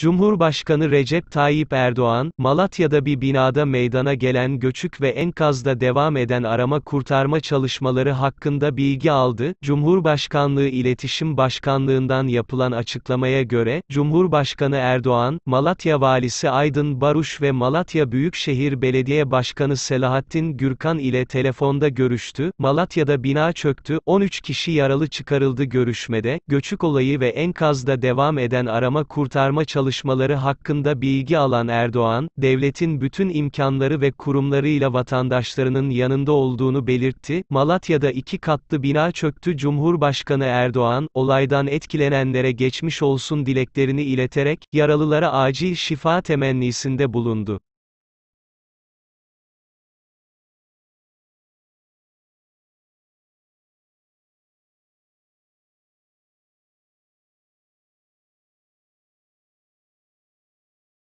Cumhurbaşkanı Recep Tayyip Erdoğan, Malatya'da bir binada meydana gelen göçük ve enkazda devam eden arama kurtarma çalışmaları hakkında bilgi aldı. Cumhurbaşkanlığı İletişim Başkanlığından yapılan açıklamaya göre, Cumhurbaşkanı Erdoğan, Malatya Valisi Aydın Baruş ve Malatya Büyükşehir Belediye Başkanı Selahattin Gürkan ile telefonda görüştü. Malatya'da bina çöktü, 13 kişi yaralı çıkarıldı görüşmede. Göçük olayı ve enkazda devam eden arama kurtarma çalışmaları çalışmaları hakkında bilgi alan Erdoğan, devletin bütün imkanları ve kurumlarıyla vatandaşlarının yanında olduğunu belirtti, Malatya'da iki katlı bina çöktü Cumhurbaşkanı Erdoğan, olaydan etkilenenlere geçmiş olsun dileklerini ileterek, yaralılara acil şifa temennisinde bulundu.